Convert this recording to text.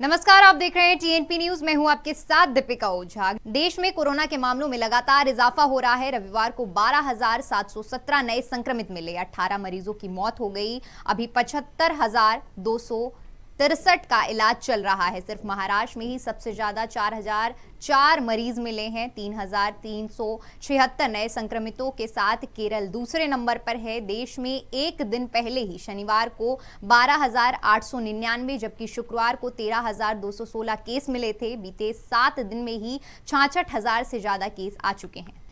नमस्कार आप देख रहे हैं टीएनपी न्यूज मैं हूं आपके साथ दीपिका ओझा देश में कोरोना के मामलों में लगातार इजाफा हो रहा है रविवार को 12,717 नए संक्रमित मिले 18 मरीजों की मौत हो गई अभी पचहत्तर तिरसठ का इलाज चल रहा है सिर्फ महाराष्ट्र में ही सबसे ज़्यादा चार हजार चार मरीज मिले हैं तीन हजार तीन सौ छिहत्तर नए संक्रमितों के साथ केरल दूसरे नंबर पर है देश में एक दिन पहले ही शनिवार को बारह हजार आठ सौ निन्यानवे जबकि शुक्रवार को तेरह हजार दो सौ सोलह केस मिले थे बीते सात दिन में ही छाछठ हजार से ज़्यादा केस आ चुके हैं